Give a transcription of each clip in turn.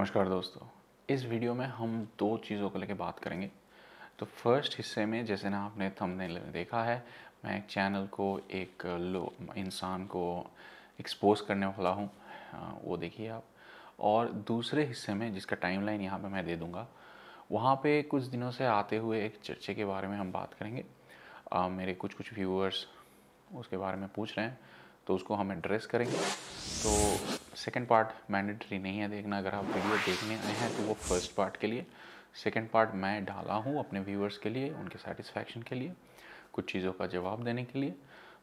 नमस्कार दोस्तों इस वीडियो में हम दो चीज़ों को लेकर बात करेंगे तो फर्स्ट हिस्से में जैसे ना आपने थंबनेल में देखा है मैं एक चैनल को एक लो इंसान को एक्सपोज करने वाला हूँ हाँ, वो देखिए आप और दूसरे हिस्से में जिसका टाइमलाइन यहाँ पे मैं दे दूँगा वहाँ पे कुछ दिनों से आते हुए एक चर्चे के बारे में हम बात करेंगे आ, मेरे कुछ कुछ व्यूअर्स उसके बारे में पूछ रहे हैं तो उसको हम एड्रेस करेंगे तो सेकेंड पार्ट मैंडेटरी नहीं है देखना अगर आप वीडियो देखने आए हैं तो वो फर्स्ट पार्ट के लिए सेकेंड पार्ट मैं डाला हूँ अपने व्यूअर्स के लिए उनके सेटिस्फैक्शन के लिए कुछ चीज़ों का जवाब देने के लिए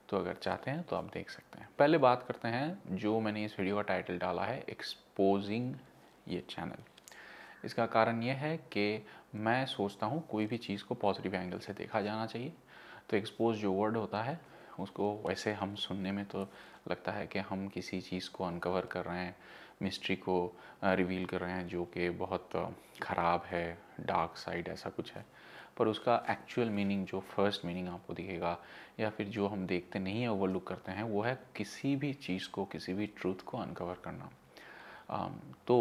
तो अगर चाहते हैं तो आप देख सकते हैं पहले बात करते हैं जो मैंने इस वीडियो का टाइटल डाला है एक्सपोजिंग ये चैनल इसका कारण यह है कि मैं सोचता हूँ कोई भी चीज़ को पॉजिटिव एंगल से देखा जाना चाहिए तो एक्सपोज जो वर्ड होता है उसको वैसे हम सुनने में तो लगता है कि हम किसी चीज़ को अनकवर कर रहे हैं मिस्ट्री को रिवील कर रहे हैं जो कि बहुत ख़राब है डार्क साइड ऐसा कुछ है पर उसका एक्चुअल मीनिंग जो फर्स्ट मीनिंग आपको दिखेगा या फिर जो हम देखते नहीं है ओवरलुक करते हैं वो है किसी भी चीज़ को किसी भी ट्रूथ को अनकवर करना तो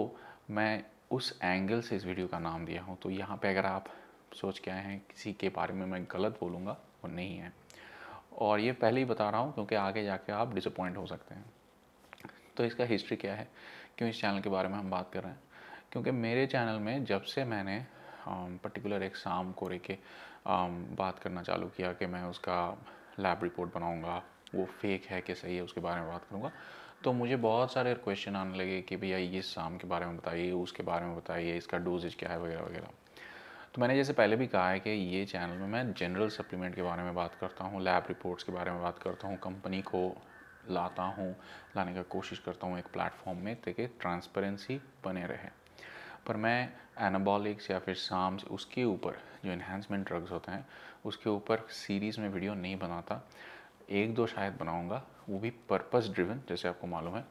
मैं उस एंगल से इस वीडियो का नाम दिया हूँ तो यहाँ पे अगर आप सोच के आए हैं किसी के बारे में मैं गलत बोलूँगा वो नहीं है और ये पहले ही बता रहा हूँ क्योंकि आगे जाके आप डिसअपॉइंट हो सकते हैं तो इसका हिस्ट्री क्या है क्यों इस चैनल के बारे में हम बात कर रहे हैं क्योंकि मेरे चैनल में जब से मैंने पर्टिकुलर एक शाम को लेके बात करना चालू किया कि मैं उसका लैब रिपोर्ट बनाऊँगा वो फेक है कि सही है उसके बारे में बात करूँगा तो मुझे बहुत सारे क्वेश्चन आने लगे कि भैया ये शाम के बारे में बताइए उसके बारे में बताइए इसका डोजेज क्या है वगैरह वगैरह तो मैंने जैसे पहले भी कहा है कि ये चैनल में मैं जनरल सप्लीमेंट के बारे में बात करता हूँ लैब रिपोर्ट्स के बारे में बात करता हूँ कंपनी को लाता हूँ लाने का कोशिश करता हूँ एक प्लेटफॉर्म में ताकि ट्रांसपेरेंसी बने रहे पर मैं एनाबॉलिक्स या फिर साम्स उसके ऊपर जो इन्हेंसमेंट ड्रग्स होते हैं उसके ऊपर सीरीज़ में वीडियो नहीं बनाता एक दो शायद बनाऊँगा वो भी पर्पज़ ड्रिवन जैसे आपको मालूम है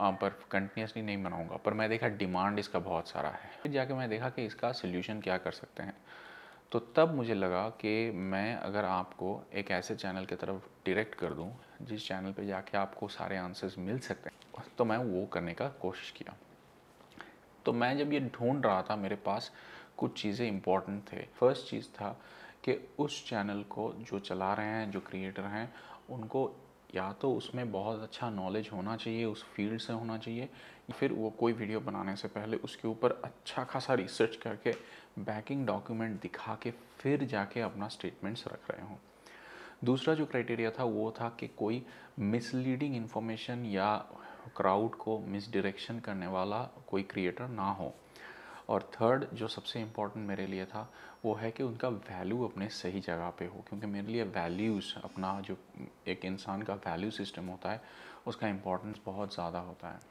पर कंटिन्यूसली नहीं बनाऊँगा पर मैं देखा डिमांड इसका बहुत सारा है फिर जाके मैं देखा कि इसका सोल्यूशन क्या कर सकते हैं तो तब मुझे लगा कि मैं अगर आपको एक ऐसे चैनल की तरफ डायरेक्ट कर दूं जिस चैनल पे जाके आपको सारे आंसर्स मिल सकते हैं तो मैं वो करने का कोशिश किया तो मैं जब ये ढूंढ रहा था मेरे पास कुछ चीज़ें इम्पॉर्टेंट थे फर्स्ट चीज़ था कि उस चैनल को जो चला रहे हैं जो क्रिएटर हैं उनको या तो उसमें बहुत अच्छा नॉलेज होना चाहिए उस फील्ड से होना चाहिए फिर वो कोई वीडियो बनाने से पहले उसके ऊपर अच्छा खासा रिसर्च करके बैकिंग डॉक्यूमेंट दिखा के फिर जाके अपना स्टेटमेंट्स रख रहे हों दूसरा जो क्राइटेरिया था वो था कि कोई मिसलीडिंग इन्फॉर्मेशन या क्राउड को मिसडिरेक्शन करने वाला कोई क्रिएटर ना हो और थर्ड जो सबसे इम्पॉर्टेंट मेरे लिए था वो है कि उनका वैल्यू अपने सही जगह पे हो क्योंकि मेरे लिए वैल्यूज़ अपना जो एक इंसान का वैल्यू सिस्टम होता है उसका इम्पोर्टेंस बहुत ज़्यादा होता है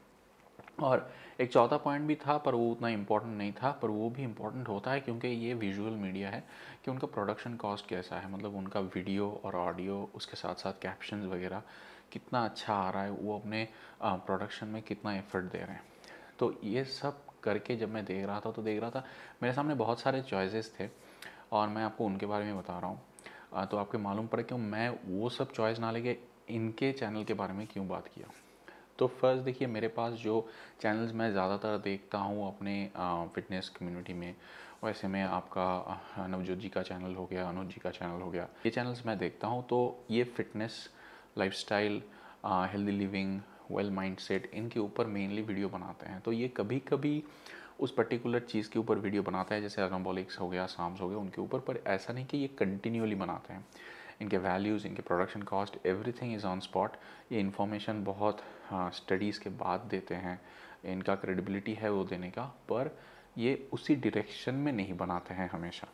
और एक चौथा पॉइंट भी था पर वो उतना इम्पॉर्टेंट नहीं था पर वो भी इम्पॉर्टेंट होता है क्योंकि ये विजुअल मीडिया है कि उनका प्रोडक्शन कॉस्ट कैसा है मतलब उनका वीडियो और ऑडियो उसके साथ साथ कैप्शन वगैरह कितना अच्छा आ रहा है वो अपने प्रोडक्शन में कितना एफर्ट दे रहे हैं तो ये सब करके जब मैं देख रहा था तो देख रहा था मेरे सामने बहुत सारे चॉइसेस थे और मैं आपको उनके बारे में बता रहा हूँ तो आपको मालूम पड़े क्यों मैं वो सब चॉइस ना लेके इनके चैनल के बारे में क्यों बात किया तो फर्स्ट देखिए मेरे पास जो चैनल्स मैं ज़्यादातर देखता हूँ अपने फिटनेस कम्युनिटी में वैसे में आपका नवजोत जी का चैनल हो गया अनुज जी का चैनल हो गया ये चैनल्स मैं देखता हूँ तो ये fitness lifestyle healthy living well mindset इनके ऊपर मेनली वीडियो बनाते हैं तो ये कभी कभी उस पर्टिकुलर चीज़ के ऊपर वीडियो बनाते हैं जैसे अगम्बोलिक्स हो गया साम्स हो गया उनके ऊपर पर ऐसा नहीं कि ये कंटिन्यूली बनाते हैं इनके वैल्यूज़ इनके production cost everything is on spot ये इन्फॉर्मेशन बहुत स्टडीज़ हाँ, के बाद देते हैं इनका क्रेडिबिलिटी है वो देने का पर ये उसी डायरेक्शन में नहीं बनाते हैं हमेशा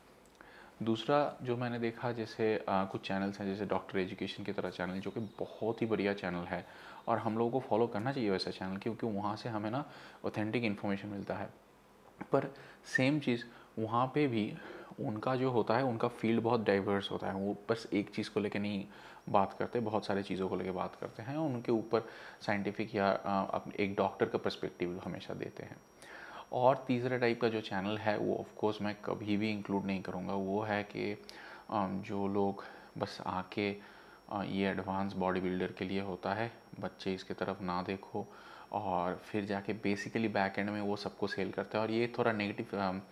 दूसरा जो मैंने देखा जैसे आ, कुछ चैनल्स हैं जैसे डॉक्टर एजुकेशन की तरह चैनल जो कि बहुत ही बढ़िया चैनल है और हम लोगों को फॉलो करना चाहिए वैसा चैनल क्योंकि वहाँ से हमें ना ऑथेंटिक इन्फॉर्मेशन मिलता है पर सेम चीज़ वहाँ पे भी उनका जो होता है उनका फील्ड बहुत डाइवर्स होता है वो बस एक चीज़ को लेकर नहीं बात करते बहुत सारे चीज़ों को लेकर बात करते हैं उनके ऊपर साइंटिफिक या एक डॉक्टर का पर्सपेक्टिव हमेशा देते हैं और तीसरे टाइप का जो चैनल है वो ऑफकोर्स मैं कभी भी इंक्लूड नहीं करूँगा वो है कि जो लोग बस आके ये एडवांस बॉडी बिल्डर के लिए होता है बच्चे इसके तरफ ना देखो और फिर जाके बेसिकली बैक एंड में वो सबको सेल करते हैं और ये थोड़ा नेगेटिव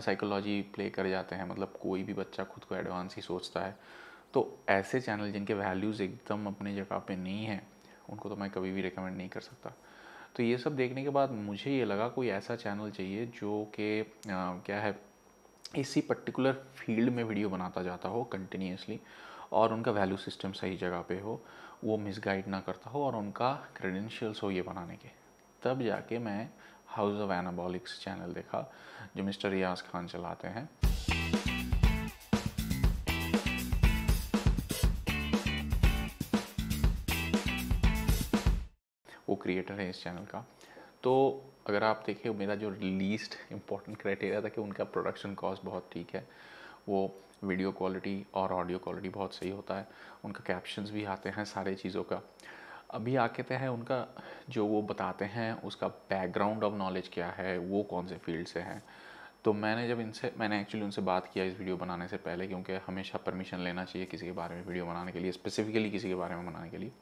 साइकोलॉजी प्ले कर जाते हैं मतलब कोई भी बच्चा खुद को एडवांस ही सोचता है तो ऐसे चैनल जिनके वैल्यूज़ एकदम अपनी जगह पे नहीं हैं उनको तो मैं कभी भी रिकमेंड नहीं कर सकता तो ये सब देखने के बाद मुझे ये लगा कोई ऐसा चैनल चाहिए जो कि क्या है इसी पर्टिकुलर फील्ड में वीडियो बनाता जाता हो कंटिन्यूसली और उनका वैल्यू सिस्टम सही जगह पे हो वो मिसगाइड ना करता हो और उनका क्रेडेंशियल्स हो ये बनाने के तब जाके मैं हाउस ऑफ एनाबॉलिक्स चैनल देखा जो मिस्टर रियाज खान चलाते हैं क्रिएटर हैं इस चैनल का तो अगर आप देखें मेरा जो लीस्ट इम्पॉर्टेंट क्राइटेरिया था कि उनका प्रोडक्शन कॉस्ट बहुत ठीक है वो वीडियो क्वालिटी और ऑडियो क्वालिटी बहुत सही होता है उनका कैप्शंस भी आते हैं सारे चीज़ों का अभी आ कहते तो हैं उनका जो वो बताते हैं उसका बैकग्राउंड ऑफ नॉलेज क्या है वो कौन से फील्ड से हैं तो मैंने जब इनसे मैंने एक्चुअली उनसे बात किया इस वीडियो बनाने से पहले क्योंकि हमेशा परमिशन लेना चाहिए किसी के बारे में वीडियो बनाने के लिए स्पेसिफिकली किसी के बारे में बनाने के लिए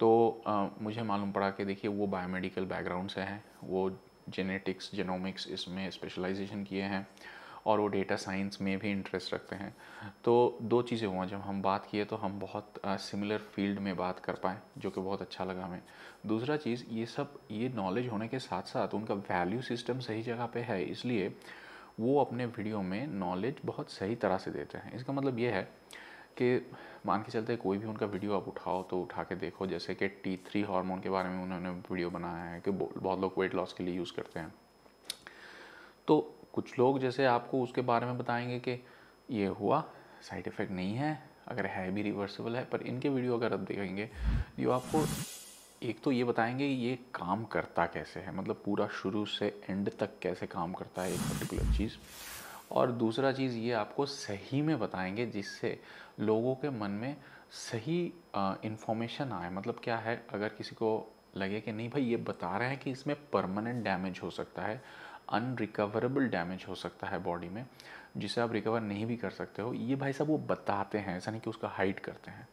तो आ, मुझे मालूम पड़ा कि देखिए वो बायोमेडिकल बैकग्राउंड से हैं वो जेनेटिक्स जेनोमिक्स इसमें स्पेशलाइजेशन किए हैं और वो डेटा साइंस में भी इंटरेस्ट रखते हैं तो दो चीज़ें हुआ जब हम बात किए तो हम बहुत सिमिलर फील्ड में बात कर पाए जो कि बहुत अच्छा लगा हमें दूसरा चीज़ ये सब ये नॉलेज होने के साथ साथ उनका वैल्यू सिस्टम सही जगह पे है इसलिए वो अपने वीडियो में नॉलेज बहुत सही तरह से देते हैं इसका मतलब ये है कि मान के चलते कोई भी उनका वीडियो आप उठाओ तो उठा के देखो जैसे कि टी थ्री हॉर्मोन के बारे में उन्होंने वीडियो बनाया है कि बहुत लोग वेट लॉस के लिए यूज़ करते हैं तो कुछ लोग जैसे आपको उसके बारे में बताएंगे कि ये हुआ साइड इफ़ेक्ट नहीं है अगर है भी रिवर्सिबल है पर इनके वीडियो अगर आप देखेंगे जो आपको एक तो ये बताएंगे ये काम करता कैसे है मतलब पूरा शुरू से एंड तक कैसे काम करता है एक पर्टिकुलर चीज़ और दूसरा चीज़ ये आपको सही में बताएंगे जिससे लोगों के मन में सही इन्फॉर्मेशन आए मतलब क्या है अगर किसी को लगे कि नहीं भाई ये बता रहे हैं कि इसमें परमानेंट डैमेज हो सकता है अनरिकवरेबल डैमेज हो सकता है बॉडी में जिसे आप रिकवर नहीं भी कर सकते हो ये भाई साहब वो बताते हैं ऐसा नहीं कि उसका हाइट करते हैं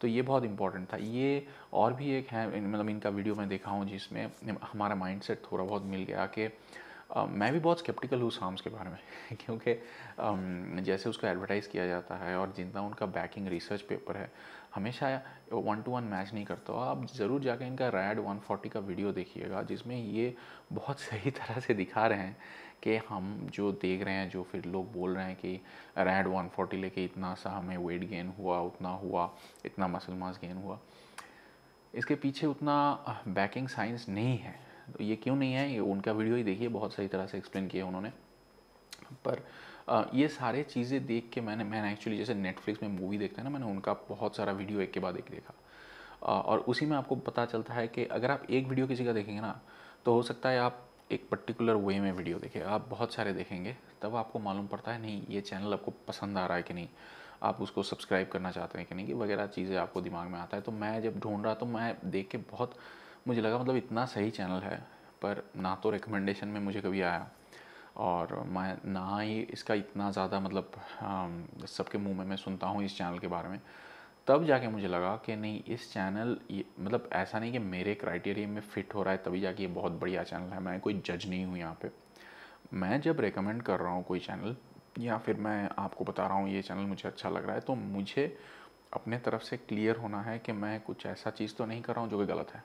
तो ये बहुत इंपॉर्टेंट था ये और भी एक है मतलब इनका वीडियो मैं देखा हूँ जिसमें हमारा माइंड थोड़ा बहुत मिल गया कि मैं भी बहुत स्केप्टिकल हूँ साम्स के बारे में क्योंकि जैसे उसको एडवर्टाइज़ किया जाता है और जितना उनका बैकिंग रिसर्च पेपर है हमेशा वन टू वन मैच नहीं करता और आप ज़रूर जाकर इनका रैड 140 का वीडियो देखिएगा जिसमें ये बहुत सही तरह से दिखा रहे हैं कि हम जो देख रहे हैं जो फिर लोग बोल रहे हैं कि रैड 140 लेके इतना सा हमें वेट गेन हुआ उतना हुआ इतना मसल मास गेन हुआ इसके पीछे उतना बैकिंग साइंस नहीं है तो ये क्यों नहीं है ये उनका वीडियो ही देखिए बहुत सही तरह से एक्सप्लेन किया उन्होंने पर आ, ये सारे चीज़ें देख के मैंने मैंने एक्चुअली जैसे नेटफ्लिक्स में मूवी देखते हैं ना मैंने उनका बहुत सारा वीडियो एक के बाद एक देखा आ, और उसी में आपको पता चलता है कि अगर आप एक वीडियो किसी का देखेंगे ना तो हो सकता है आप एक पर्टिकुलर वे में वीडियो देखें आप बहुत सारे देखेंगे तब आपको मालूम पड़ता है नहीं ये चैनल आपको पसंद आ रहा है कि नहीं आप उसको सब्सक्राइब करना चाहते हैं कि नहीं कि वगैरह चीज़ें आपको दिमाग में आता है तो मैं जब ढूंढ रहा तो मैं देख के बहुत मुझे लगा मतलब इतना सही चैनल है पर ना तो रिकमेंडेशन में मुझे कभी आया और मैं ना ही इसका इतना ज़्यादा मतलब सबके मुंह में मैं सुनता हूँ इस चैनल के बारे में तब जाके मुझे लगा कि नहीं इस चैनल ये मतलब ऐसा नहीं कि मेरे क्राइटेरिया में फ़िट हो रहा है तभी जाके ये बहुत बढ़िया चैनल है मैं कोई जज नहीं हूँ यहाँ पे मैं जब रेकमेंड कर रहा हूँ कोई चैनल या फिर मैं आपको बता रहा हूँ ये चैनल मुझे अच्छा लग रहा है तो मुझे अपने तरफ से क्लियर होना है कि मैं कुछ ऐसा चीज़ तो नहीं कर रहा हूँ जो कि गलत है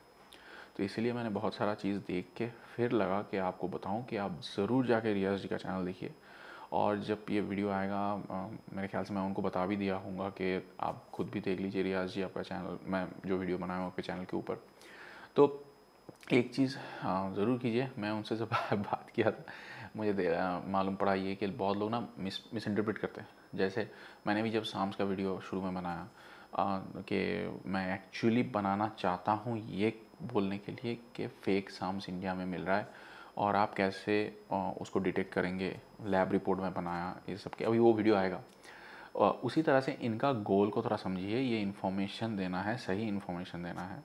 तो इसलिए मैंने बहुत सारा चीज़ देख के फिर लगा कि आपको बताऊँ कि आप ज़रूर जाके रियाज जी का चैनल देखिए और जब ये वीडियो आएगा मेरे ख्याल से मैं उनको बता भी दिया हूँ कि आप खुद भी देख लीजिए रियाज जी आपका चैनल मैं जो वीडियो बनाया हूँ आपके चैनल के ऊपर तो एक चीज़ ज़रूर कीजिए मैं उनसे जब बात किया था मुझे मालूम पड़ा ये कि बहुत लोग ना मिस मिस इंटरप्रेट करते हैं जैसे मैंने भी जब शाम्स का वीडियो शुरू में बनाया कि मैं एक्चुअली बनाना चाहता हूँ ये बोलने के लिए कि फेक साम्स इंडिया में मिल रहा है और आप कैसे उसको डिटेक्ट करेंगे लैब रिपोर्ट में बनाया ये सब के अभी वो वीडियो आएगा उसी तरह से इनका गोल को थोड़ा समझिए ये इन्फॉर्मेशन देना है सही इन्फॉर्मेशन देना है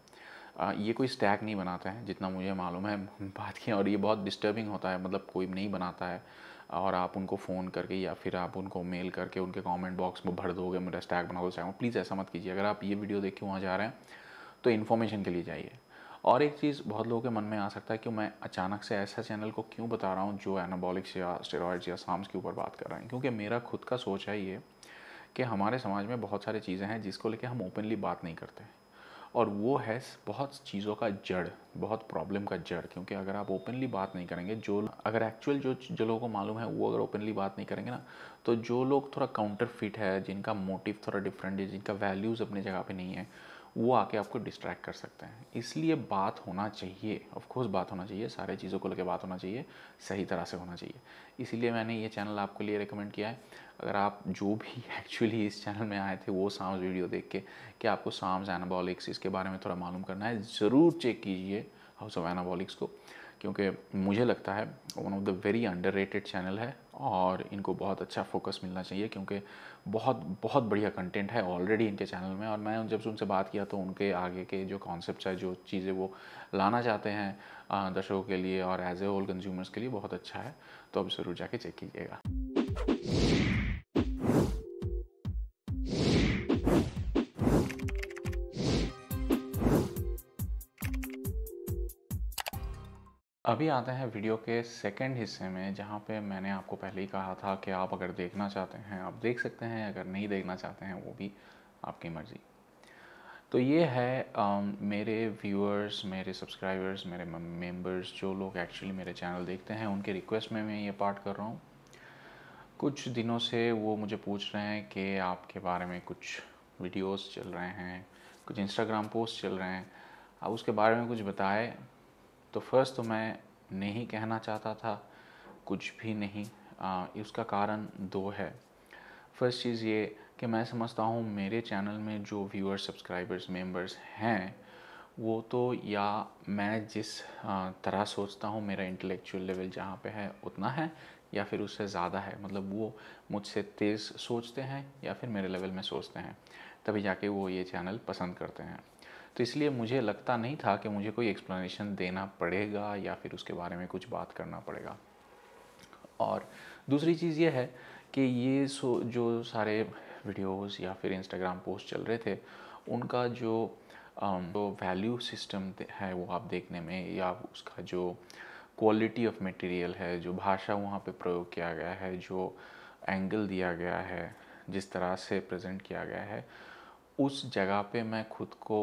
ये कोई स्टैक नहीं बनाते हैं जितना मुझे मालूम है बात की और ये बहुत डिस्टर्बिंग होता है मतलब कोई नहीं बनाता है और आप उनको फ़ोन करके या फिर आप उनको मेल करके उनके कमेंट बॉक्स में भर दोगे मेरा स्टैक बना दो चाहूँ प्लीज़ ऐसा मत कीजिए अगर आप ये वीडियो देख के वहाँ जा रहे हैं तो इन्फॉर्मेशन के लिए जाइए और एक चीज़ बहुत लोगों के मन में आ सकता है कि मैं अचानक से ऐसा चैनल को क्यों बता रहा हूँ जो एनाबॉलिक्स या स्टेरॉयड्स या साम्स के ऊपर बात कर रहे हैं क्योंकि मेरा खुद का सोच है ये कि हमारे समाज में बहुत सारी चीज़ें हैं जिसको लेकर हम ओपनली बात नहीं करते और वो है बहुत चीज़ों का जड़ बहुत प्रॉब्लम का जड़ क्योंकि अगर आप ओपनली बात नहीं करेंगे जो अगर एक्चुअल जो जो लोगों को मालूम है वो अगर ओपनली बात नहीं करेंगे ना तो जो लोग थोड़ा काउंटर फिट है जिनका मोटिव थोड़ा डिफरेंट है जिनका वैल्यूज़ अपनी जगह पे नहीं है वो आके आपको डिस्ट्रैक्ट कर सकते हैं इसलिए बात होना चाहिए ऑफकोर्स बात होना चाहिए सारे चीज़ों को लेकर बात होना चाहिए सही तरह से होना चाहिए इसीलिए मैंने ये चैनल आपके लिए रिकमेंड किया है अगर आप जो भी एक्चुअली इस चैनल में आए थे वो साम्स वीडियो देख के कि आपको साम्स एनाबॉलिक्स इसके बारे में थोड़ा मालूम करना है ज़रूर चेक कीजिए हाउस ऑफ एनाबॉलिक्स को क्योंकि मुझे लगता है one of the very under channel है और इनको बहुत अच्छा फोकस मिलना चाहिए क्योंकि बहुत बहुत बढ़िया कंटेंट है ऑलरेडी इनके चैनल में और मैं जब उनसे बात किया तो उनके आगे के जो कॉन्सेप्ट है जो चीज़ें वो लाना चाहते हैं दर्शकों के लिए और एज ए होल कंज्यूमर्स के लिए बहुत अच्छा है तो अब ज़रूर जाके चेक कीजिएगा अभी आते हैं वीडियो के सेकेंड हिस्से में जहाँ पे मैंने आपको पहले ही कहा था कि आप अगर देखना चाहते हैं आप देख सकते हैं अगर नहीं देखना चाहते हैं वो भी आपकी मर्ज़ी तो ये है आ, मेरे व्यूअर्स मेरे सब्सक्राइबर्स मेरे मेंबर्स जो लोग एक्चुअली मेरे चैनल देखते हैं उनके रिक्वेस्ट में मैं ये पार्ट कर रहा हूँ कुछ दिनों से वो मुझे पूछ रहे हैं कि आपके बारे में कुछ वीडियोस चल रहे हैं कुछ इंस्टाग्राम पोस्ट चल रहे हैं आप उसके बारे में कुछ बताएं तो फर्स्ट तो मैं नहीं कहना चाहता था कुछ भी नहीं आ, इसका कारण दो है फर्स्ट चीज़ ये कि मैं समझता हूँ मेरे चैनल में जो व्यूअर्स सब्सक्राइबर्स मेंबर्स हैं वो तो या मैं जिस तरह सोचता हूँ मेरा इंटेलेक्चुअल लेवल जहाँ पे है उतना है या फिर उससे ज़्यादा है मतलब वो मुझसे तेज़ सोचते हैं या फिर मेरे लेवल में सोचते हैं तभी जाके वो ये चैनल पसंद करते हैं तो इसलिए मुझे लगता नहीं था कि मुझे कोई एक्सप्लेनेशन देना पड़ेगा या फिर उसके बारे में कुछ बात करना पड़ेगा और दूसरी चीज़ ये है कि ये सो जो सारे वीडियोस या फिर इंस्टाग्राम पोस्ट चल रहे थे उनका जो जो वैल्यू सिस्टम है वो आप देखने में या उसका जो क्वालिटी ऑफ मटेरियल है जो भाषा वहाँ पे प्रयोग किया गया है जो एंगल दिया गया है जिस तरह से प्रेजेंट किया गया है उस जगह पे मैं खुद को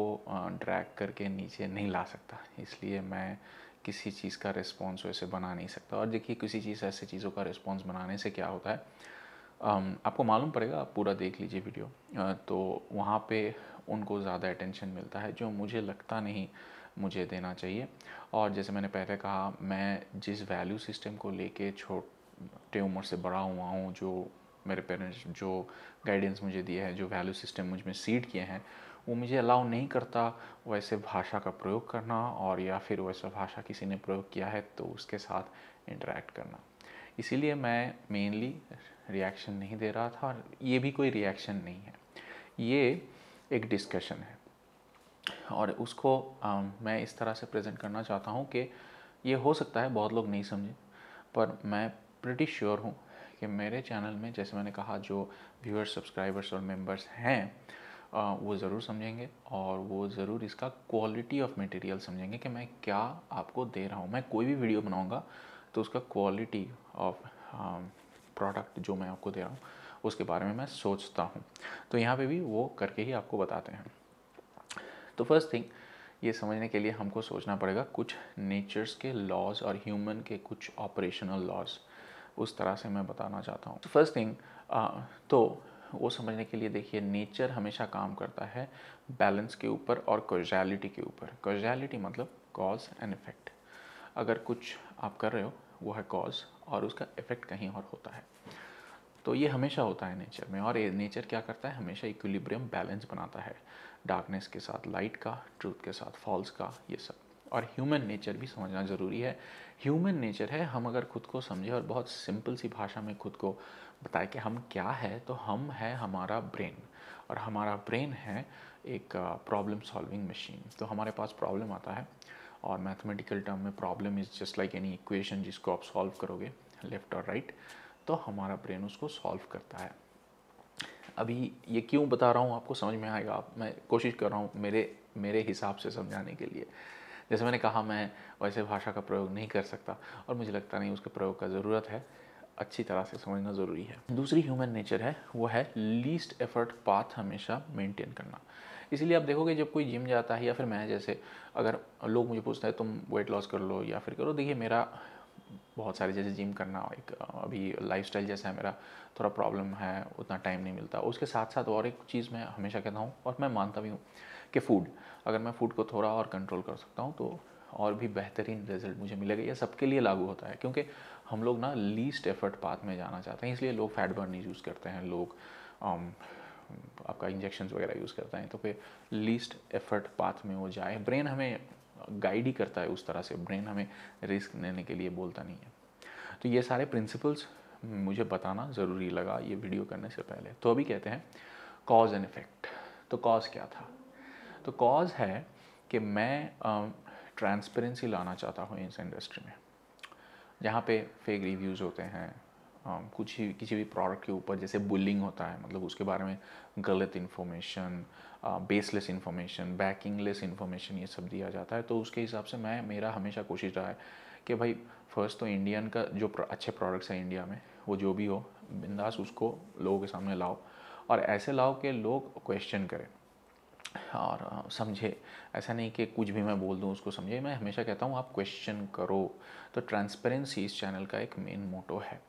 ड्रैग करके नीचे नहीं ला सकता इसलिए मैं किसी चीज़ का रिस्पॉन्स वैसे बना नहीं सकता और देखिए किसी चीज़ ऐसे चीज़ों का रिस्पॉन्स बनाने से क्या होता है आपको मालूम पड़ेगा आप पूरा देख लीजिए वीडियो तो वहाँ पे उनको ज़्यादा अटेंशन मिलता है जो मुझे लगता नहीं मुझे देना चाहिए और जैसे मैंने पहले कहा मैं जिस वैल्यू सिस्टम को लेके छोटे उम्र से बड़ा हुआ हूँ जो मेरे पेरेंट्स जो गाइडेंस मुझे दिया है जो वैल्यू सिस्टम मुझ में सीड किए हैं वो मुझे अलाउ नहीं करता वैसे भाषा का प्रयोग करना और या फिर वैसा भाषा किसी ने प्रयोग किया है तो उसके साथ इंटरेक्ट करना इसीलिए मैं मेनली रिएक्शन नहीं दे रहा था और ये भी कोई रिएक्शन नहीं है ये एक डिस्कशन है और उसको आ, मैं इस तरह से प्रेजेंट करना चाहता हूँ कि ये हो सकता है बहुत लोग नहीं समझें पर मैं प्रटी श्योर हूँ कि मेरे चैनल में जैसे मैंने कहा जो व्यूअर्स सब्सक्राइबर्स और मेंबर्स हैं वो ज़रूर समझेंगे और वो ज़रूर इसका क्वालिटी ऑफ मटेरियल समझेंगे कि मैं क्या आपको दे रहा हूँ मैं कोई भी वीडियो बनाऊँगा तो उसका क्वालिटी ऑफ प्रोडक्ट जो मैं आपको दे रहा हूँ उसके बारे में मैं सोचता हूँ तो यहाँ पे भी वो करके ही आपको बताते हैं तो फर्स्ट थिंग ये समझने के लिए हमको सोचना पड़ेगा कुछ नेचर्स के लॉज और ह्यूमन के कुछ ऑपरेशनल लॉज उस तरह से मैं बताना चाहता हूँ फर्स्ट थिंग तो वो समझने के लिए देखिए नेचर हमेशा काम करता है बैलेंस के ऊपर और कॉजैलिटी के ऊपर कॉजैलिटी मतलब कॉज एंड इफेक्ट अगर कुछ आप कर रहे हो वो है कॉज और उसका इफेक्ट कहीं और होता है तो ये हमेशा होता है नेचर में और ये नेचर क्या करता है हमेशा इक्विलिब्रियम बैलेंस बनाता है डार्कनेस के साथ लाइट का ट्रूथ के साथ फॉल्स का ये सब और ह्यूमन नेचर भी समझना ज़रूरी है ह्यूमन नेचर है हम अगर खुद को समझे और बहुत सिंपल सी भाषा में खुद को बताए कि हम क्या है तो हम है हमारा ब्रेन और हमारा ब्रेन है एक प्रॉब्लम सॉल्विंग मशीन तो हमारे पास प्रॉब्लम आता है और मैथमेटिकल टर्म में problem is just like any equation जिसको आप सॉल्व करोगे लेफ़्ट और राइट तो हमारा ब्रेन उसको सॉल्व करता है अभी ये क्यों बता रहा हूँ आपको समझ में आएगा आप मैं कोशिश कर रहा हूँ मेरे मेरे हिसाब से समझाने के लिए जैसे मैंने कहा मैं वैसे भाषा का प्रयोग नहीं कर सकता और मुझे लगता नहीं उसके प्रयोग का ज़रूरत है अच्छी तरह से समझना ज़रूरी है दूसरी ह्यूमन नेचर है वो है लीस्ट एफर्ट पाथ हमेशा मेंटेन करना इसीलिए आप देखोगे जब कोई जिम जाता है या फिर मैं जैसे अगर लोग मुझे पूछता है तुम वेट लॉस कर लो या फिर करो देखिए मेरा बहुत सारे जैसे जिम करना एक अभी लाइफ स्टाइल जैसा है मेरा थोड़ा प्रॉब्लम है उतना टाइम नहीं मिलता उसके साथ साथ और एक चीज़ मैं हमेशा कहता हूँ और मैं मानता भी हूँ कि फ़ूड अगर मैं फ़ूड को थोड़ा और कंट्रोल कर सकता हूँ तो और भी बेहतरीन रिजल्ट मुझे मिलेगा यह सबके लिए लागू होता है क्योंकि हम लोग ना लीस्ट एफर्ट पाथ में जाना चाहते हैं इसलिए लोग फैट बर्न यूज़ करते हैं लोग आम, आपका इंजेक्शन वगैरह यूज़ करते हैं तो फिर लीस्ट एफर्ट पाथ में वो जाए ब्रेन हमें गाइड ही करता है उस तरह से ब्रेन हमें रिस्क लेने के लिए बोलता नहीं है तो ये सारे प्रिंसिपल्स मुझे बताना ज़रूरी लगा ये वीडियो करने से पहले तो अभी कहते हैं कॉज एंड इफ़ेक्ट तो कॉज क्या था तो कॉज है कि मैं ट्रांसपेरेंसी लाना चाहता हूँ इस इंडस्ट्री में जहाँ पे फेक रिव्यूज़ होते हैं कुछ ही किसी भी प्रोडक्ट के ऊपर जैसे बुलिंग होता है मतलब उसके बारे में गलत information baseless information backingless information ये सब दिया जाता है तो उसके हिसाब से मैं मेरा हमेशा कोशिश रहा है कि भाई फर्स्ट तो इंडियन का जो अच्छे प्रोडक्ट्स हैं इंडिया में वो जो भी हो बिंदास उसको लोगों के सामने लाओ और ऐसे लाओ कि लोग क्वेश्चन करें और समझे ऐसा नहीं कि कुछ भी मैं बोल दूँ उसको समझे मैं हमेशा कहता हूँ आप क्वेश्चन करो तो ट्रांसपेरेंसी इस चैनल का एक मेन मोटो है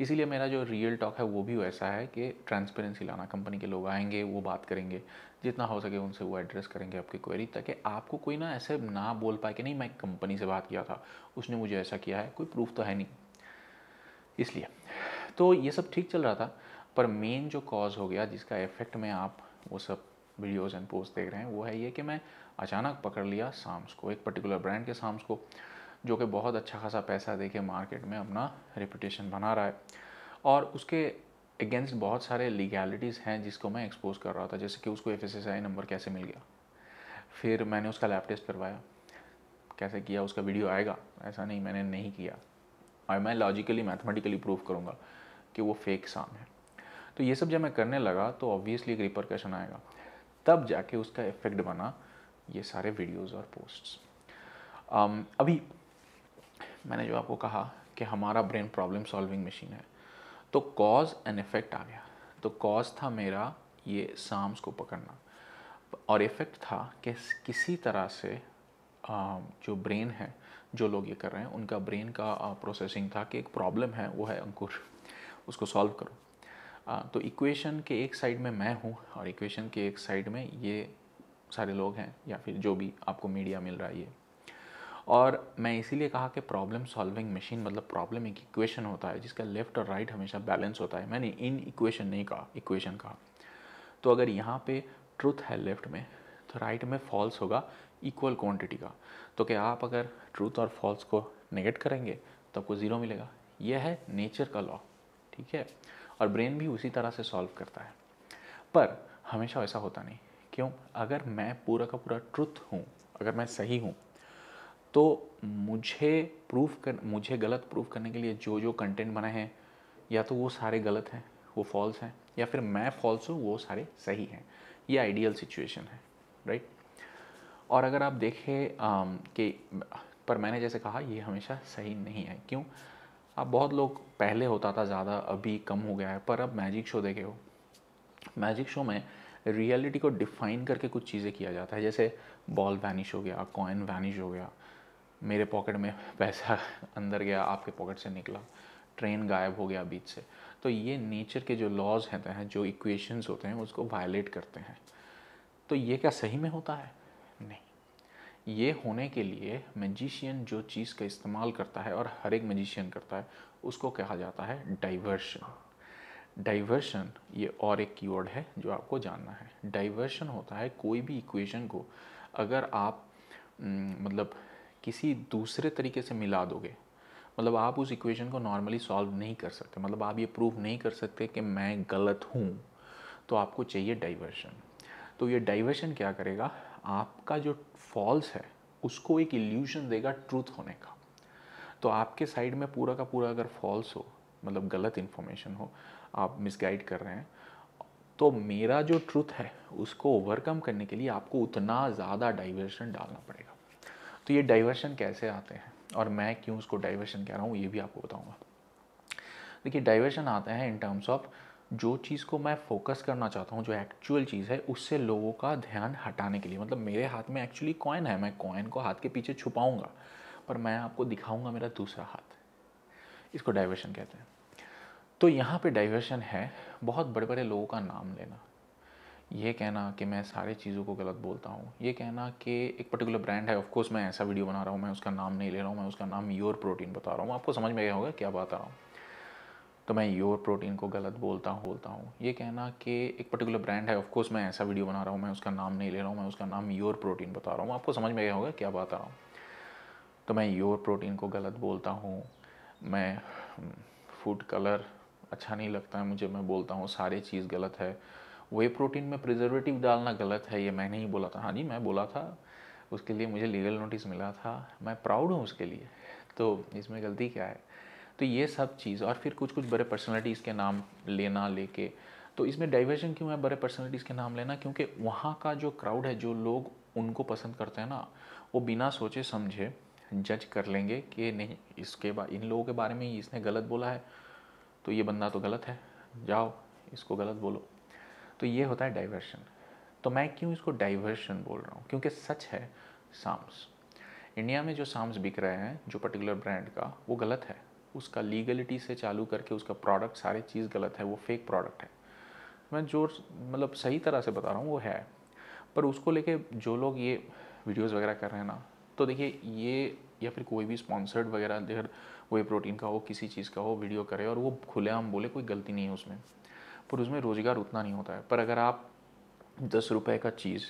इसीलिए मेरा जो रियल टॉक है वो भी वैसा है कि ट्रांसपेरेंसी लाना कंपनी के लोग आएंगे वो बात करेंगे जितना हो सके उनसे वो एड्रेस करेंगे आपकी क्वेरी ताकि आपको कोई ना ऐसे ना बोल पाए कि नहीं मैं कंपनी से बात किया था उसने मुझे ऐसा किया है कोई प्रूफ तो है नहीं इसलिए तो ये सब ठीक चल रहा था पर मेन जो कॉज हो गया जिसका इफेक्ट में आप वो सब वीडियोज़ एंड पोस्ट देख रहे हैं वो है ये कि मैं अचानक पकड़ लिया साम्स को एक पर्टिकुलर ब्रांड के साम्स को जो कि बहुत अच्छा खासा पैसा दे के मार्केट में अपना रिपूटेशन बना रहा है और उसके अगेंस्ट बहुत सारे लीगैलिटीज़ हैं जिसको मैं एक्सपोज कर रहा था जैसे कि उसको एफ नंबर कैसे मिल गया फिर मैंने उसका लैब टेस्ट करवाया कैसे किया उसका वीडियो आएगा ऐसा नहीं मैंने नहीं किया और मैं लॉजिकली मैथमेटिकली प्रूव करूँगा कि वो फेक साम है तो ये सब जब मैं करने लगा तो ऑब्वियसली एक रिपरकशन आएगा तब जाके उसका इफेक्ट बना ये सारे वीडियोस और पोस्ट्स अभी मैंने जो आपको कहा कि हमारा ब्रेन प्रॉब्लम सॉल्विंग मशीन है तो कॉज एंड इफ़ेक्ट आ गया तो कॉज था मेरा ये साम्स को पकड़ना और इफ़ेक्ट था कि किसी तरह से जो ब्रेन है जो लोग ये कर रहे हैं उनका ब्रेन का प्रोसेसिंग था कि एक प्रॉब्लम है वो है अंकुर उसको सॉल्व करो तो इक्वेशन के एक साइड में मैं हूँ और इक्वेशन के एक साइड में ये सारे लोग हैं या फिर जो भी आपको मीडिया मिल रहा है ये और मैं इसीलिए कहा कि प्रॉब्लम सॉल्विंग मशीन मतलब प्रॉब्लम एक इक्वेशन होता है जिसका लेफ्ट और राइट हमेशा बैलेंस होता है मैंने इन इक्वेशन नहीं कहा इक्वेशन कहा तो अगर यहाँ पे ट्रुथ है लेफ्ट में तो राइट में फॉल्स होगा इक्वल क्वांटिटी का तो क्या आप अगर ट्रूथ और फॉल्स को नेगेट करेंगे तो आपको ज़ीरो मिलेगा यह है नेचर का लॉ ठीक है और ब्रेन भी उसी तरह से सॉल्व करता है पर हमेशा ऐसा होता नहीं क्यों अगर मैं पूरा का पूरा ट्रुथ हूँ अगर मैं सही हूँ तो मुझे प्रूफ कर मुझे गलत प्रूफ करने के लिए जो जो कंटेंट बनाए हैं या तो वो सारे गलत हैं वो फॉल्स हैं या फिर मैं फॉल्स हूँ वो सारे सही हैं ये आइडियल सिचुएशन है राइट और अगर आप देखें कि पर मैंने जैसे कहा ये हमेशा सही नहीं है क्यों अब बहुत लोग पहले होता था ज़्यादा अभी कम हो गया है पर अब मैजिक शो देखे हो मैजिक शो में रियलिटी को डिफाइन करके कुछ चीज़ें किया जाता है जैसे बॉल वैनिश हो गया कॉइन वैनिश हो गया मेरे पॉकेट में पैसा अंदर गया आपके पॉकेट से निकला ट्रेन गायब हो गया बीच से तो ये नेचर के जो लॉज होते तो हैं जो इक्वेशंस होते हैं उसको वायलेट करते हैं तो ये क्या सही में होता है नहीं ये होने के लिए मैजिशियन जो चीज़ का इस्तेमाल करता है और हर एक मैजिशियन करता है उसको कहा जाता है डाइवर्शन डाइवर्शन ये और एक कीवर्ड है जो आपको जानना है डाइवर्शन होता है कोई भी इक्वेशन को अगर आप हम्म, मतलब किसी दूसरे तरीके से मिला दोगे मतलब आप उस इक्वेशन को नॉर्मली सॉल्व नहीं कर सकते मतलब आप ये प्रूव नहीं कर सकते कि मैं गलत हूँ तो आपको चाहिए डाइवर्शन तो ये डाइवर्शन क्या करेगा आपका जो फॉल्स है उसको एक इल्यूशन देगा ट्रूथ होने का तो आपके साइड में पूरा का पूरा अगर फॉल्स हो मतलब गलत इन्फॉर्मेशन हो आप मिसगाइड कर रहे हैं तो मेरा जो ट्रूथ है उसको ओवरकम करने के लिए आपको उतना ज़्यादा डाइवर्शन डालना पड़ेगा तो ये डाइवर्शन कैसे आते हैं और मैं क्यों उसको डाइवर्शन कह रहा हूँ ये भी आपको बताऊँगा देखिए डाइवर्शन आते हैं इन टर्म्स ऑफ जो चीज़ को मैं फोकस करना चाहता हूँ जो एक्चुअल चीज़ है उससे लोगों का ध्यान हटाने के लिए मतलब मेरे हाथ में एक्चुअली कॉइन है मैं कॉइन को हाथ के पीछे छुपाऊँगा पर मैं आपको दिखाऊँगा मेरा दूसरा हाथ इसको डाइवर्शन कहते हैं तो यहाँ पे डाइवर्शन है बहुत बड़े बड़े लोगों का नाम लेना ये कहना कि मैं सारे चीज़ों को गलत बोलता हूँ ये कहना कि एक पर्टिकुलर ब्रांड है ऑफकोर्स मैं ऐसा वीडियो बना रहा हूँ मैं उसका नाम नहीं ले रहा हूँ मैं उसका नाम योर प्रोटीन बता रहा हूँ आपको समझ में आया होगा क्या बात आ रहा हूँ तो मैं योर प्रोटीन को गलत बोलता हूँ बोलता हूँ ये कहना कि एक पर्टिकुलर ब्रांड है ऑफकोर्स मैं ऐसा वीडियो बना रहा हूँ मैं उसका नाम नहीं ले रहा हूँ मैं उसका नाम योर प्रोटीन बता रहा हूँ आपको समझ में आया होगा क्या बात आ रहा हूँ तो मैं योर प्रोटीन को गलत बोलता हूँ मैं फूड हम्म, कलर अच्छा नहीं लगता है मुझे मैं बोलता हूँ सारी चीज़ गलत है वे प्रोटीन में प्रिजर्वेटिव डालना गलत है ये मैं नहीं बोला था हाँ जी मैं बोला था उसके लिए मुझे लीगल नोटिस मिला था मैं प्राउड हूँ उसके लिए तो इसमें गलती क्या है तो ये सब चीज़ और फिर कुछ कुछ बड़े पर्सनैलिटीज़ के नाम लेना लेके तो इसमें डाइवर्जन क्यों है बड़े पर्सनैलिटीज़ के नाम लेना क्योंकि वहाँ का जो क्राउड है जो लोग उनको पसंद करते हैं ना वो बिना सोचे समझे जज कर लेंगे कि नहीं इसके बाद इन लोगों के बारे में इसने गलत बोला है तो ये बंदा तो गलत है जाओ इसको गलत बोलो तो ये होता है डाइवर्शन तो मैं क्यों इसको डाइवर्शन बोल रहा हूँ क्योंकि सच है साम्स इंडिया में जो साम्स बिक रहे हैं जो पर्टिकुलर ब्रांड का वो गलत है उसका लीगलिटी से चालू करके उसका प्रोडक्ट सारे चीज़ गलत है वो फेक प्रोडक्ट है मैं जो मतलब सही तरह से बता रहा हूँ वो है पर उसको लेके जो लोग ये वीडियोस वगैरह कर रहे हैं ना तो देखिए ये या फिर कोई भी स्पॉन्सर्ड वगैरह अगर वो प्रोटीन का हो किसी चीज़ का हो वीडियो करे और वो खुलेआम बोले कोई गलती नहीं है उसमें पर उसमें रोज़गार उतना नहीं होता है पर अगर आप दस रुपये का चीज़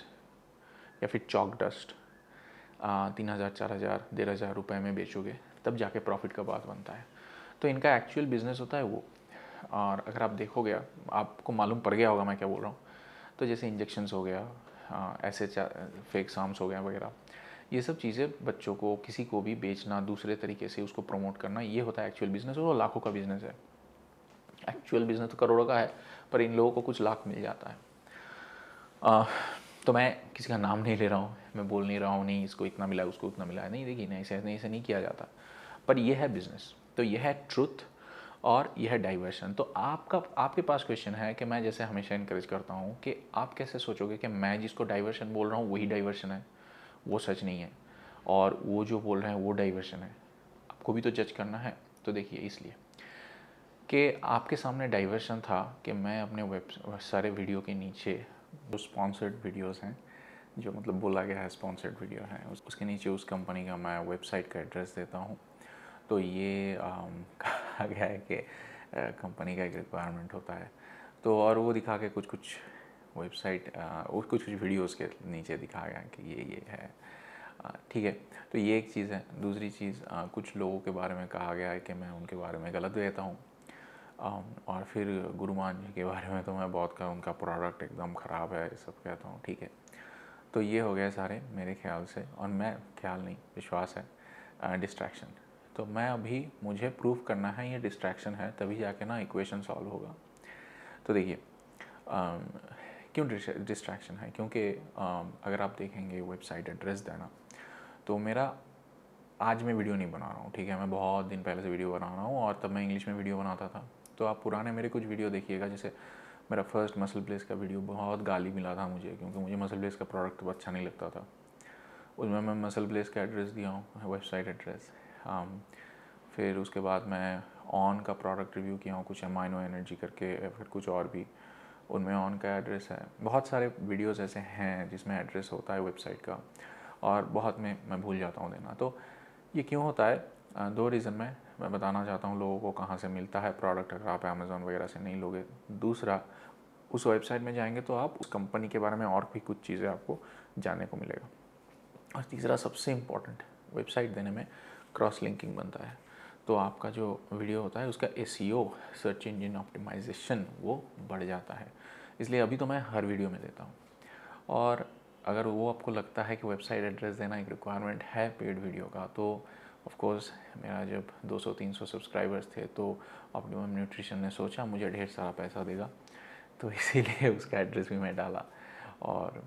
या फिर चॉक डस्ट तीन हज़ार चार हज़ार डेढ़ हज़ार रुपये में बेचोगे तब जाके प्रॉफिट का बात बनता है तो इनका एक्चुअल बिजनेस होता है वो और अगर आप देखोगे आपको मालूम पड़ गया होगा मैं क्या बोल रहा हूँ तो जैसे इंजेक्शन्स हो गया ऐसे फेक साम्स हो गया वगैरह ये सब चीज़ें बच्चों को किसी को भी बेचना दूसरे तरीके से उसको प्रमोट करना ये होता है एक्चुअल बिजनेस और लाखों का बिजनेस है एक्चुअल बिजनेस तो करोड़ों का है पर इन लोगों को कुछ लाख मिल जाता है आ, तो मैं किसी का नाम नहीं ले रहा हूँ मैं बोल नहीं रहा हूँ नहीं इसको इतना मिला उसको उतना मिला नहीं देखिए नहीं ऐसे नहीं ऐसे नहीं किया जाता पर यह है बिज़नेस तो यह है ट्रुथ और यह है डाइवर्शन तो आपका आपके पास क्वेश्चन है कि मैं जैसे हमेशा इंकरेज करता हूँ कि आप कैसे सोचोगे कि मैं जिसको डाइवर्शन बोल रहा हूँ वही डाइवर्शन है वो सच नहीं है और वो जो बोल रहे हैं वो डाइवर्शन है आपको भी तो जज करना है तो देखिए इसलिए कि आपके सामने डाइवर्शन था कि मैं अपने वेब सारे वीडियो के नीचे जो स्पॉन्सर्ड वीडियोस हैं जो मतलब बोला गया है स्पॉन्सर्ड वीडियो है उस, उसके नीचे उस कंपनी का मैं वेबसाइट का एड्रेस देता हूँ तो ये um, कहा गया है कि कंपनी uh, का एक रिक्वायरमेंट होता है तो और वो दिखा के कुछ कुछ वेबसाइट कुछ कुछ वीडियोस के नीचे दिखा गया कि ये ये है uh, ठीक है तो ये एक चीज़ है दूसरी चीज़ आ, uh, कुछ लोगों के बारे में कहा गया है कि मैं उनके बारे में गलत देता हूँ Um, और फिर गुरु मान जी के बारे में तो मैं बहुत कहूँ उनका प्रोडक्ट एकदम ख़राब है ये सब कहता हूँ ठीक है तो ये हो गया सारे मेरे ख्याल से और मैं ख्याल नहीं विश्वास है डिस्ट्रैक्शन तो मैं अभी मुझे प्रूव करना है ये डिस्ट्रैक्शन है तभी जाके ना इक्वेशन सॉल्व होगा तो देखिए um, क्यों डिस्ट्रैक्शन है क्योंकि um, अगर आप देखेंगे वेबसाइट एड्रेस देना तो मेरा आज मैं वीडियो नहीं बना रहा हूँ ठीक है मैं बहुत दिन पहले से वीडियो बना रहा हूँ और तब मैं इंग्लिश में वीडियो बनाता था तो आप पुराने मेरे कुछ वीडियो देखिएगा जैसे मेरा फर्स्ट मसल प्लेस का वीडियो बहुत गाली मिला था मुझे क्योंकि मुझे मसल प्लेस का प्रोडक्ट अच्छा नहीं लगता था उसमें मैं मसल प्लेस का एड्रेस दिया हूँ वेबसाइट एड्रेस um, फिर उसके बाद मैं ऑन का प्रोडक्ट रिव्यू किया हूँ कुछ एमाइनो एनर्जी करके या फिर कुछ और भी उनमें ऑन का एड्रेस है बहुत सारे वीडियोस ऐसे हैं जिसमें एड्रेस होता है वेबसाइट का और बहुत में मैं भूल जाता हूँ देना तो ये क्यों होता है uh, दो रीज़न में मैं बताना चाहता हूँ लोगों को कहाँ से मिलता है प्रोडक्ट अगर आप अमेज़ोन वगैरह से नहीं लोगे दूसरा उस वेबसाइट में जाएंगे तो आप उस कंपनी के बारे में और भी कुछ चीज़ें आपको जानने को मिलेगा और तीसरा सबसे इम्पॉर्टेंट वेबसाइट देने में क्रॉस लिंकिंग बनता है तो आपका जो वीडियो होता है उसका एस सर्च इंजन ऑप्टिमाइजेशन वो बढ़ जाता है इसलिए अभी तो मैं हर वीडियो में देता हूँ और अगर वो आपको लगता है कि वेबसाइट एड्रेस देना एक रिक्वायरमेंट है पेड वीडियो का तो ऑफ कोर्स मेरा जब 200-300 सब्सक्राइबर्स थे तो ऑप्टिमम न्यूट्रिशन ने सोचा मुझे ढेर सारा पैसा देगा तो इसीलिए उसका एड्रेस भी मैं डाला और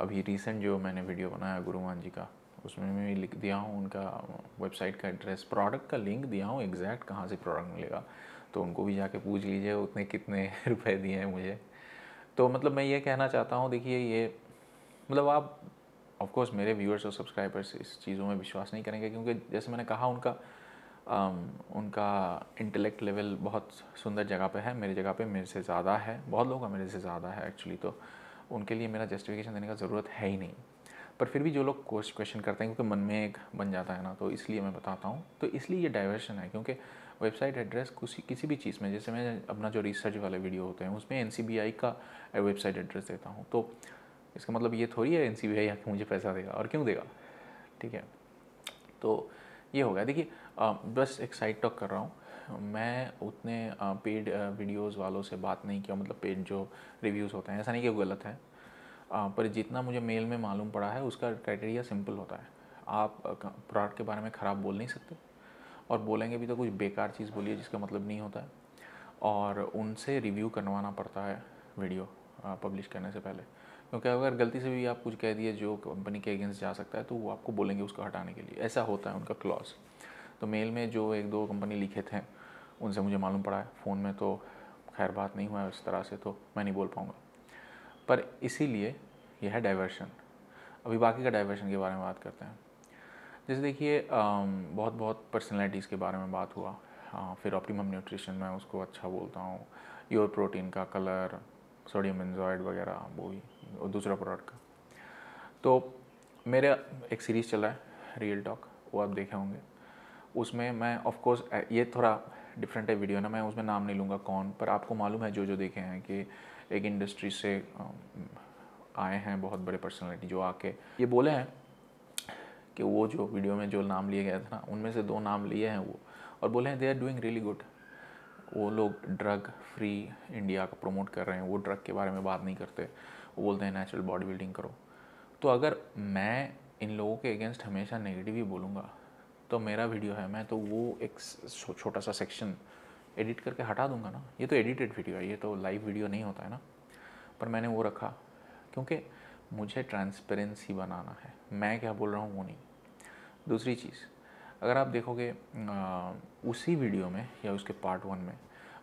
अभी रिसेंट जो मैंने वीडियो बनाया गुरुमान जी का उसमें मैं लिख दिया हूँ उनका वेबसाइट का एड्रेस प्रोडक्ट का लिंक दिया हूँ एग्जैक्ट कहाँ से प्रोडक्ट मिलेगा तो उनको भी जाके पूछ लीजिए उतने कितने रुपए दिए हैं मुझे तो मतलब मैं ये कहना चाहता हूँ देखिए ये मतलब आप ऑफकोर्स मेरे व्यूअर्स और सब्सक्राइबर्स इस चीज़ों में विश्वास नहीं करेंगे क्योंकि जैसे मैंने कहा उनका आम, um, उनका इंटेलेक्ट लेवल बहुत सुंदर जगह पे है मेरी जगह पे मेरे से ज़्यादा है बहुत लोगों का मेरे से ज़्यादा है एक्चुअली तो उनके लिए मेरा जस्टिफिकेशन देने का ज़रूरत है ही नहीं पर फिर भी जो लोग कोर्स क्वेश्चन करते हैं क्योंकि मन में एक बन जाता है ना तो इसलिए मैं बताता हूँ तो इसलिए ये डाइवर्शन है क्योंकि वेबसाइट एड्रेस किसी किसी भी चीज़ में जैसे मैं अपना जो रिसर्च वाले वीडियो होते हैं उसमें एन का वेबसाइट एड्रेस देता हूँ तो इसका मतलब ये थोड़ी है एन सी बी आके मुझे पैसा देगा और क्यों देगा ठीक है तो ये हो गया देखिए बस एक साइड टॉक कर रहा हूँ मैं उतने पेड वीडियोस वालों से बात नहीं किया मतलब पेड जो रिव्यूज़ होते हैं ऐसा नहीं कि वो गलत है पर जितना मुझे मेल में मालूम पड़ा है उसका क्राइटेरिया सिंपल होता है आप प्रोडक्ट के बारे में ख़राब बोल नहीं सकते और बोलेंगे भी तो कुछ बेकार चीज़ बोलिए जिसका मतलब नहीं होता है और उनसे रिव्यू करवाना पड़ता है वीडियो पब्लिश करने से पहले क्योंकि अगर गलती से भी आप कुछ कह दिए जो कंपनी के अगेंस्ट जा सकता है तो वो आपको बोलेंगे उसको हटाने के लिए ऐसा होता है उनका क्लॉज तो मेल में जो एक दो कंपनी लिखे थे उनसे मुझे मालूम पड़ा है फ़ोन में तो खैर बात नहीं हुआ है इस तरह से तो मैं नहीं बोल पाऊँगा पर इसीलिए यह है डाइवर्शन अभी बाकी का डाइवर्शन के बारे में बात करते हैं जैसे देखिए बहुत बहुत पर्सनैलिटीज़ के बारे में बात हुआ हाँ फिर ऑप्टिमम न्यूट्रिशन मैं उसको अच्छा बोलता हूँ योर प्रोटीन का कलर सोडियम इन्जॉयड वगैरह वो भी और दूसरा प्रोडक्ट का तो मेरा एक सीरीज़ चला है रियल टॉक वो आप देखे होंगे उसमें मैं ऑफकोर्स ये थोड़ा डिफरेंट है वीडियो ना मैं उसमें नाम नहीं लूँगा कौन पर आपको मालूम है जो जो देखे हैं कि एक इंडस्ट्री से आए हैं बहुत बड़े पर्सनैलिटी जो आके ये बोले हैं कि वो जो वीडियो में जो नाम लिए गया था ना उनमें से दो नाम लिए हैं वो और बोले हैं they are doing really good वो लोग ड्रग फ्री इंडिया का प्रमोट कर रहे हैं वो ड्रग के बारे में बात नहीं करते वो बोलते हैं नेचुरल बॉडी बिल्डिंग करो तो अगर मैं इन लोगों के अगेंस्ट हमेशा नेगेटिव ही बोलूँगा तो मेरा वीडियो है मैं तो वो एक छोटा सा सेक्शन एडिट करके हटा दूंगा ना ये तो एडिटेड वीडियो है ये तो लाइव वीडियो नहीं होता है ना पर मैंने वो रखा क्योंकि मुझे ट्रांसपेरेंसी बनाना है मैं क्या बोल रहा हूँ वो नहीं दूसरी चीज़ अगर आप देखोगे उसी वीडियो में या उसके पार्ट वन में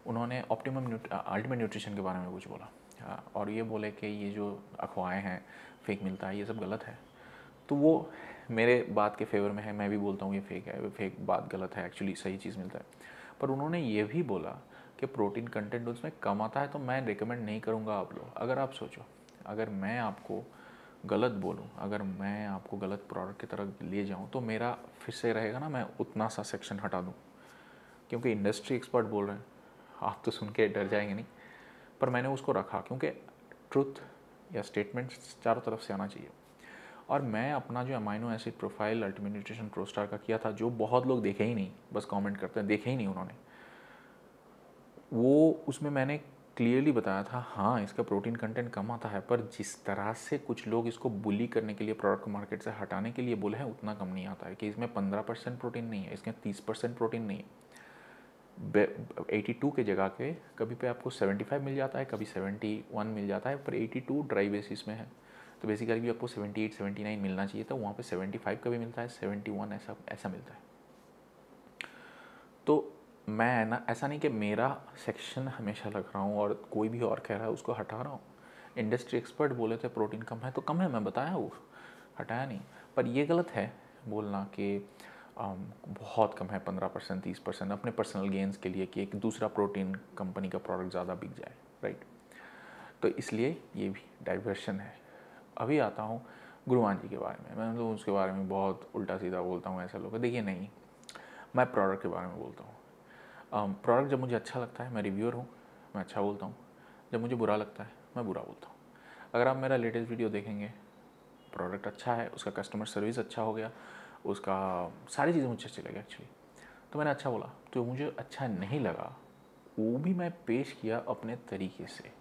उन्होंने ऑप्टिमम अल्टीमेट न्यूट्रिशन के बारे में कुछ बोला और ये बोले कि ये जो अफवाहें हैं फेक मिलता है ये सब गलत है तो वो मेरे बात के फेवर में है मैं भी बोलता हूँ ये फेक है फेक बात गलत है एक्चुअली सही चीज़ मिलता है पर उन्होंने ये भी बोला कि प्रोटीन कंटेंट उसमें कम आता है तो मैं रिकमेंड नहीं करूँगा आप लोग अगर आप सोचो अगर मैं आपको गलत बोलूँ अगर मैं आपको गलत प्रोडक्ट की तरफ ले जाऊँ तो मेरा फिर से रहेगा ना मैं उतना सा सेक्शन हटा दूँ क्योंकि इंडस्ट्री एक्सपर्ट बोल रहे हैं आप तो सुन के डर जाएंगे नहीं पर मैंने उसको रखा क्योंकि ट्रुथ या स्टेटमेंट्स चारों तरफ से आना चाहिए और मैं अपना जो amino acid profile ultimate nutrition ProStar का किया था जो बहुत लोग देखे ही नहीं बस कमेंट करते हैं देखे ही नहीं उन्होंने वो उसमें मैंने क्लियरली बताया था हाँ इसका प्रोटीन कंटेंट कम आता है पर जिस तरह से कुछ लोग इसको बुली करने के लिए प्रोडक्ट को मार्केट से हटाने के लिए बोले हैं उतना कम नहीं आता है कि इसमें पंद्रह परसेंट प्रोटीन नहीं है इसमें तीस परसेंट प्रोटीन नहीं है 82 के जगह के कभी पे आपको 75 मिल जाता है कभी 71 मिल जाता है पर 82 ड्राई बेसिस में है तो बेसिकली आपको 78 79 मिलना चाहिए था वहाँ पे 75 कभी मिलता है 71 ऐसा ऐसा मिलता है तो मैं ना ऐसा नहीं कि मेरा सेक्शन हमेशा लग रहा हूँ और कोई भी और कह रहा है उसको हटा रहा हूँ इंडस्ट्री एक्सपर्ट बोले थे प्रोटीन कम है तो कम है मैं बताया वो हटाया नहीं पर ये गलत है बोलना कि Um, बहुत कम है पंद्रह परसेंट तीस परसेंट अपने पर्सनल गेंस के लिए कि एक दूसरा प्रोटीन कंपनी का प्रोडक्ट ज़्यादा बिक जाए राइट तो इसलिए ये भी डाइवर्शन है अभी आता हूँ गुरुवान जी के बारे में मैं लोग तो उसके बारे में बहुत उल्टा सीधा बोलता हूँ ऐसा लोग देखिए नहीं मैं प्रोडक्ट के बारे में बोलता हूँ प्रोडक्ट um, जब मुझे अच्छा लगता है मैं रिव्यूअर हूँ मैं अच्छा बोलता हूँ जब मुझे बुरा लगता है मैं बुरा बोलता हूँ अगर आप मेरा लेटेस्ट वीडियो देखेंगे प्रोडक्ट अच्छा है उसका कस्टमर सर्विस अच्छा हो गया उसका सारी चीज़ें मुझे अच्छी लगी एक्चुअली तो मैंने अच्छा बोला तो मुझे अच्छा नहीं लगा वो भी मैं पेश किया अपने तरीके से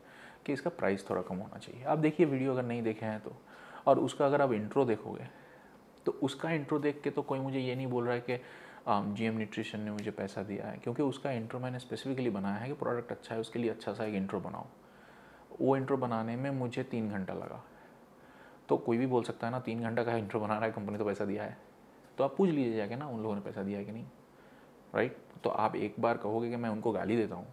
कि इसका प्राइस थोड़ा कम होना चाहिए आप देखिए वीडियो अगर नहीं देखे हैं तो और उसका अगर आप इंट्रो देखोगे तो उसका इंट्रो देख के तो कोई मुझे ये नहीं बोल रहा है कि जी एम न्यूट्रिशन ने मुझे पैसा दिया है क्योंकि उसका इंट्रो मैंने स्पेसिफिकली बनाया है कि प्रोडक्ट अच्छा है उसके लिए अच्छा सा एक इंट्रो बनाओ वो इंट्रो बनाने में मुझे तीन घंटा लगा तो कोई भी बोल सकता है ना तीन घंटा का इंट्रो बना रहा है कंपनी तो पैसा दिया है तो आप पूछ लीजिए जाके ना उन लोगों ने पैसा दिया कि नहीं राइट तो आप एक बार कहोगे कि मैं उनको गाली देता हूँ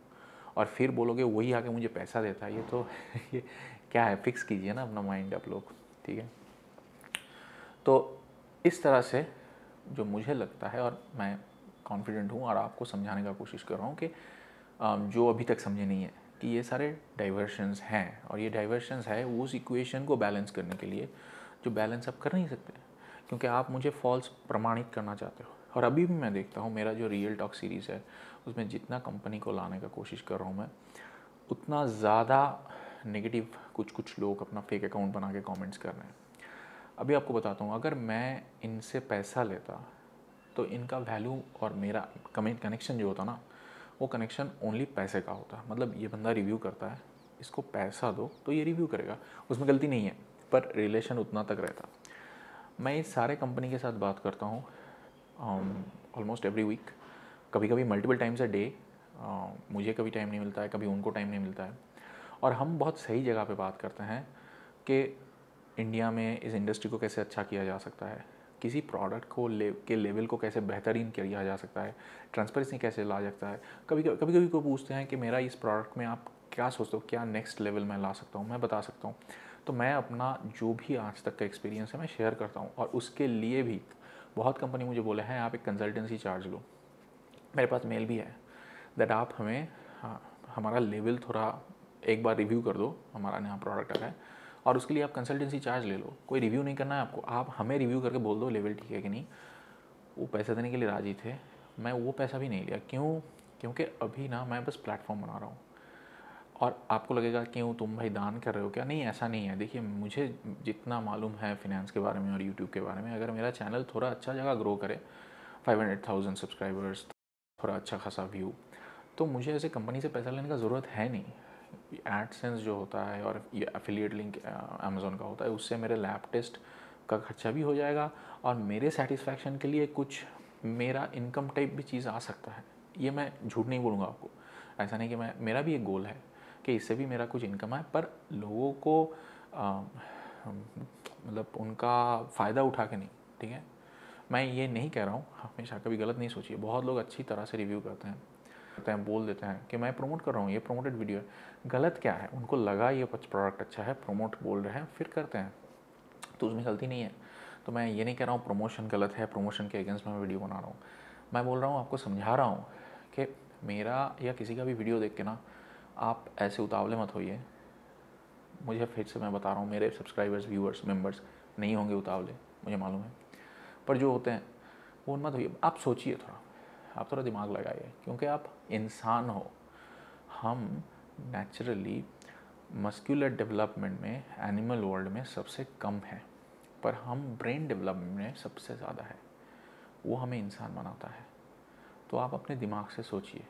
और फिर बोलोगे वही आके मुझे पैसा देता है ये तो ये क्या है फिक्स कीजिए ना अपना माइंड आप लोग ठीक है तो इस तरह से जो मुझे लगता है और मैं कॉन्फिडेंट हूँ और आपको समझाने का कोशिश कर रहा हूँ कि जो अभी तक समझे नहीं है कि ये सारे डाइवर्शंस हैं और ये डाइवर्शंस है उस इक्वेशन को बैलेंस करने के लिए जो बैलेंस आप कर नहीं सकते क्योंकि आप मुझे फॉल्स प्रमाणित करना चाहते हो और अभी भी मैं देखता हूँ मेरा जो रियल टॉक सीरीज़ है उसमें जितना कंपनी को लाने का कोशिश कर रहा हूँ मैं उतना ज़्यादा नेगेटिव कुछ कुछ लोग अपना फेक अकाउंट बना के कमेंट्स कर रहे हैं अभी आपको बताता हूँ अगर मैं इनसे पैसा लेता तो इनका वैल्यू और मेरा कमेंट कनेक्शन जो होता ना वो कनेक्शन ओनली पैसे का होता है मतलब ये बंदा रिव्यू करता है इसको पैसा दो तो ये रिव्यू करेगा उसमें गलती नहीं है पर रिलेशन उतना तक रहता मैं इस सारे कंपनी के साथ बात करता हूँ ऑलमोस्ट एवरी वीक कभी कभी मल्टीपल टाइम्स अ डे मुझे कभी टाइम नहीं मिलता है कभी उनको टाइम नहीं मिलता है और हम बहुत सही जगह पे बात करते हैं कि इंडिया में इस इंडस्ट्री को कैसे अच्छा किया जा सकता है किसी प्रोडक्ट को ले के लेवल को कैसे बेहतरीन किया जा सकता है ट्रांसपेरेंसी कैसे ला सकता है कभी कभी कभी को पूछते हैं कि मेरा इस प्रोडक्ट में आप क्या सोचते हो क्या नेक्स्ट लेवल में ला सकता हूँ मैं बता सकता हूँ तो मैं अपना जो भी आज तक का एक्सपीरियंस है मैं शेयर करता हूँ और उसके लिए भी बहुत कंपनी मुझे बोला है आप एक कंसल्टेंसी चार्ज लो मेरे पास मेल भी है दैट आप हमें हाँ, हमारा लेवल थोड़ा एक बार रिव्यू कर दो हमारा यहाँ प्रोडक्ट आ है और उसके लिए आप कंसल्टेंसी चार्ज ले लो कोई रिव्यू नहीं करना है आपको आप हमें रिव्यू करके बोल दो लेवल ठीक है कि नहीं वो पैसा देने के लिए राजी थे मैं वो पैसा भी नहीं लिया क्यों क्योंकि अभी ना मैं बस प्लेटफॉर्म बना रहा हूँ और आपको लगेगा क्यों तुम भाई दान कर रहे हो क्या नहीं ऐसा नहीं है देखिए मुझे जितना मालूम है फिनेंस के बारे में और यूट्यूब के बारे में अगर मेरा चैनल थोड़ा अच्छा जगह ग्रो करे फाइव हंड्रेड थाउजेंड सब्सक्राइबर्स थोड़ा अच्छा खासा व्यू तो मुझे ऐसे कंपनी से पैसा लेने का ज़रूरत है नहीं सेंस जो होता है और ये एफिलिएट लिंक अमेज़ोन का होता है उससे मेरे लैब टेस्ट का खर्चा भी हो जाएगा और मेरे सेटिस्फैक्शन के लिए कुछ मेरा इनकम टाइप भी चीज़ आ सकता है ये मैं झूठ नहीं बोलूँगा आपको ऐसा नहीं कि मैं मेरा भी एक गोल है कि इससे भी मेरा कुछ इनकम आए पर लोगों को मतलब उनका फ़ायदा उठा के नहीं ठीक है मैं ये नहीं कह रहा हूँ हमेशा कभी गलत नहीं सोचिए बहुत लोग अच्छी तरह से रिव्यू करते हैं करते हैं बोल देते हैं कि मैं प्रमोट कर रहा हूँ ये प्रोमोटेड वीडियो है गलत क्या है उनको लगा ये प्रोडक्ट अच्छा है प्रोमोट बोल रहे हैं फिर करते हैं तो उसमें गलती नहीं है तो मैं ये नहीं कह रहा हूँ प्रमोशन गलत है प्रमोशन के अगेंस्ट मैं वीडियो बना रहा हूँ मैं बोल रहा हूँ आपको समझा रहा हूँ कि मेरा या किसी का भी वीडियो देख के ना आप ऐसे उतावले मत होइए मुझे फिर से मैं बता रहा हूँ मेरे सब्सक्राइबर्स व्यूअर्स मेम्बर्स नहीं होंगे उतावले मुझे मालूम है पर जो होते हैं वो मत होइए आप सोचिए थोड़ा आप थोड़ा दिमाग लगाइए क्योंकि आप इंसान हो हम नेचुरली मस्कुलर डेवलपमेंट में एनिमल वर्ल्ड में सबसे कम है पर हम ब्रेन डेवलपमेंट में सबसे ज़्यादा है वो हमें इंसान बनाता है तो आप अपने दिमाग से सोचिए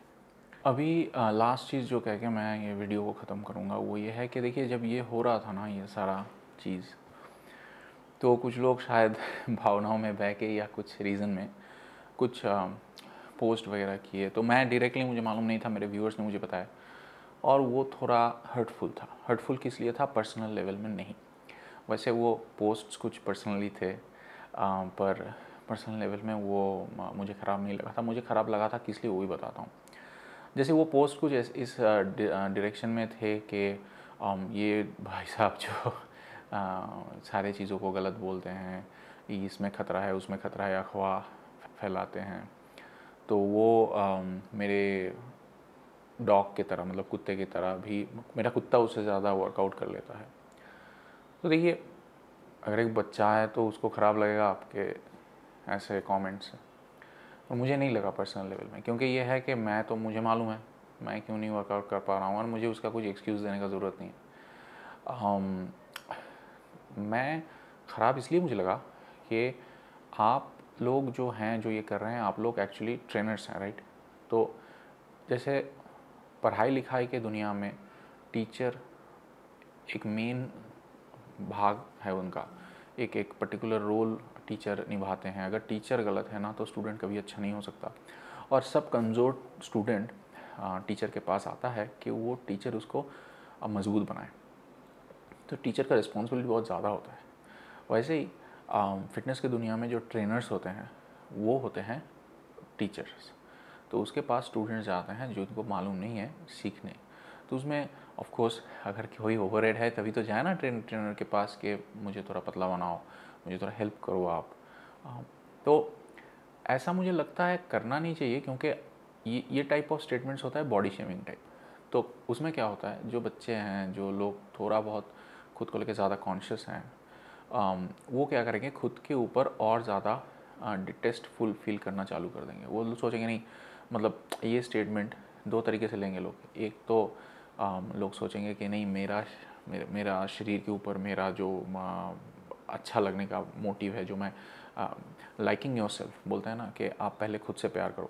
अभी लास्ट चीज़ जो कह के मैं ये वीडियो को ख़त्म करूँगा वो ये है कि देखिए जब ये हो रहा था ना ये सारा चीज़ तो कुछ लोग शायद भावनाओं में बह के या कुछ रीज़न में कुछ पोस्ट वगैरह किए तो मैं डायरेक्टली मुझे मालूम नहीं था मेरे व्यूअर्स ने मुझे बताया और वो थोड़ा हर्टफुल था हर्टफुल किस लिए था पर्सनल लेवल में नहीं वैसे वो पोस्ट्स कुछ पर्सनली थे आ, पर पर्सनल लेवल में वो मुझे ख़राब नहीं लगा था मुझे ख़राब लगा था किस लिए वो भी बताता हूँ जैसे वो पोस्ट कुछ इस डायरेक्शन में थे कि um, ये भाई साहब जो सारे चीज़ों को गलत बोलते हैं इसमें ख़तरा है उसमें ख़तरा है अखवा फैलाते हैं तो वो um, मेरे डॉग की तरह मतलब कुत्ते की तरह भी मेरा कुत्ता उससे ज़्यादा वर्कआउट कर लेता है तो देखिए अगर एक बच्चा है तो उसको ख़राब लगेगा आपके ऐसे कमेंट्स और मुझे नहीं लगा पर्सनल लेवल में क्योंकि ये है कि मैं तो मुझे मालूम है मैं क्यों नहीं वर्कआउट कर पा रहा हूँ और मुझे उसका कुछ एक्सक्यूज़ देने का ज़रूरत नहीं है um, मैं ख़राब इसलिए मुझे लगा कि आप लोग जो हैं जो ये कर रहे हैं आप लोग एक्चुअली ट्रेनर्स हैं राइट तो जैसे पढ़ाई लिखाई के दुनिया में टीचर एक मेन भाग है उनका एक एक पर्टिकुलर रोल टीचर निभाते हैं अगर टीचर गलत है ना तो स्टूडेंट कभी अच्छा नहीं हो सकता और सब कमज़ोर स्टूडेंट टीचर के पास आता है कि वो टीचर उसको मजबूत बनाए तो टीचर का रिस्पॉन्सिबिलिटी बहुत ज़्यादा होता है वैसे ही फिटनेस की दुनिया में जो ट्रेनर्स होते हैं वो होते हैं टीचर्स तो उसके पास स्टूडेंट्स जाते हैं जो उनको मालूम नहीं है सीखने तो उसमें ऑफ कोर्स अगर कोई ओवर है तभी तो जाए ना ट्रेन ट्रेनर के पास कि मुझे थोड़ा पतला बनाओ मुझे थोड़ा हेल्प करो आप तो ऐसा मुझे लगता है करना नहीं चाहिए क्योंकि ये ये टाइप ऑफ स्टेटमेंट्स होता है बॉडी शेमिंग टाइप तो उसमें क्या होता है जो बच्चे हैं जो लोग थोड़ा बहुत खुद को लेकर ज़्यादा कॉन्शियस हैं वो क्या करेंगे खुद के ऊपर और ज़्यादा डिटेस्टफुल फील करना चालू कर देंगे वो सोचेंगे नहीं मतलब ये स्टेटमेंट दो तरीके से लेंगे लोग एक तो लोग सोचेंगे कि नहीं मेरा मेरा शरीर के ऊपर मेरा जो अच्छा लगने का मोटिव है जो मैं लाइकिंग योर सेल्फ बोलते हैं ना कि आप पहले खुद से प्यार करो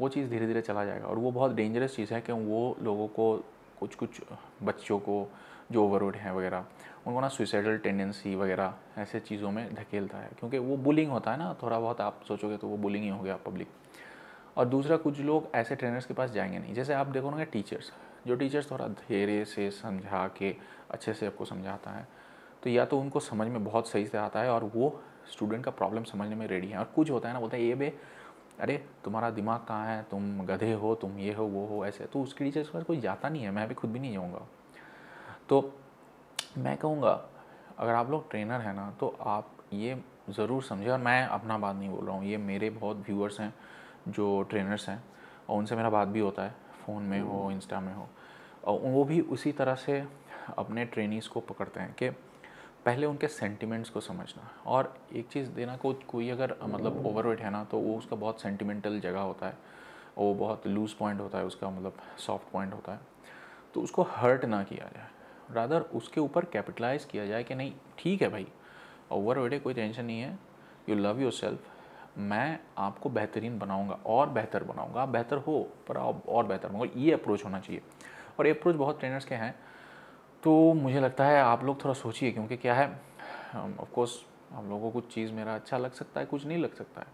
वो चीज़ धीरे धीरे चला जाएगा और वो बहुत डेंजरस चीज़ है कि वो लोगों को कुछ कुछ बच्चों को जो ओवरवर्ड हैं वगैरह उनको ना सुसाइडल टेंडेंसी वगैरह ऐसे चीज़ों में धकेलता है क्योंकि वो बुलिंग होता है ना थोड़ा बहुत आप सोचोगे तो वो बुलिंग ही हो गया पब्लिक और दूसरा कुछ लोग ऐसे ट्रेनर्स के पास जाएंगे नहीं जैसे आप देखो ना टीचर्स जो टीचर्स थोड़ा धीरे से समझा के अच्छे से आपको समझाता है तो या तो उनको समझ में बहुत सही से आता है और वो स्टूडेंट का प्रॉब्लम समझने में रेडी है और कुछ होता है ना बोलता है ये बे अरे तुम्हारा दिमाग कहाँ है तुम गधे हो तुम ये हो वो हो ऐसे तो उसके टीचर्स के पास कोई जाता नहीं है मैं भी खुद भी नहीं जाऊँगा तो मैं कहूँगा अगर आप लोग ट्रेनर हैं ना तो आप ये ज़रूर समझें और मैं अपना बात नहीं बोल रहा हूँ ये मेरे बहुत व्यूअर्स हैं जो ट्रेनर्स हैं और उनसे मेरा बात भी होता है फ़ोन में हो इंस्टा हम्म। में हो और वो भी उसी तरह से अपने ट्रेनिस को पकड़ते हैं कि पहले उनके सेंटिमेंट्स को समझना और एक चीज़ देना को कोई अगर मतलब ओवरवेट है ना तो वो उसका बहुत सेंटिमेंटल जगह होता है वो बहुत लूज़ पॉइंट होता है उसका मतलब सॉफ्ट पॉइंट होता है तो उसको हर्ट ना किया जाए रादर उसके ऊपर कैपिटलाइज किया जाए कि नहीं ठीक है भाई ओवर वेट है कोई टेंशन नहीं है यू लव योर सेल्फ मैं आपको बेहतरीन बनाऊंगा और बेहतर बनाऊंगा आप बेहतर हो पर आप और बेहतर बनाऊंगा ये अप्रोच होना चाहिए और ये अप्रोच बहुत ट्रेनर्स के हैं तो मुझे लगता है आप लोग थोड़ा सोचिए क्योंकि क्या है ऑफकोर्स हम लोगों को कुछ चीज़ मेरा अच्छा लग सकता है कुछ नहीं लग सकता है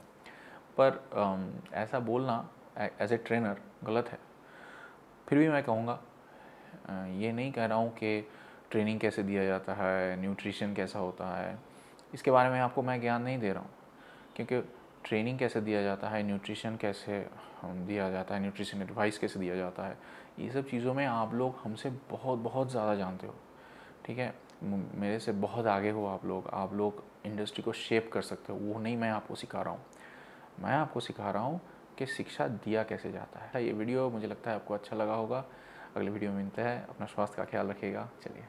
पर ऐसा बोलना एज ए ट्रेनर गलत है फिर भी मैं कहूँगा ये नहीं कह रहा हूँ कि ट्रेनिंग कैसे दिया जाता है न्यूट्रिशन कैसा होता है इसके बारे में आपको मैं ज्ञान नहीं दे रहा हूँ क्योंकि ट्रेनिंग कैसे दिया जाता है न्यूट्रिशन कैसे दिया जाता है न्यूट्रिशन एडवाइस कैसे दिया जाता है ये सब चीज़ों में आप लोग हमसे बहुत बहुत ज़्यादा जानते हो ठीक है मेरे से बहुत आगे हो आप लोग आप लोग इंडस्ट्री को शेप कर सकते हो वो नहीं मैं आपको सिखा रहा हूँ मैं आपको सिखा रहा हूँ कि शिक्षा दिया कैसे जाता है ये वीडियो मुझे लगता है आपको अच्छा लगा होगा अगले वीडियो में मिलते हैं अपना स्वास्थ्य का ख्याल रखिएगा चलिए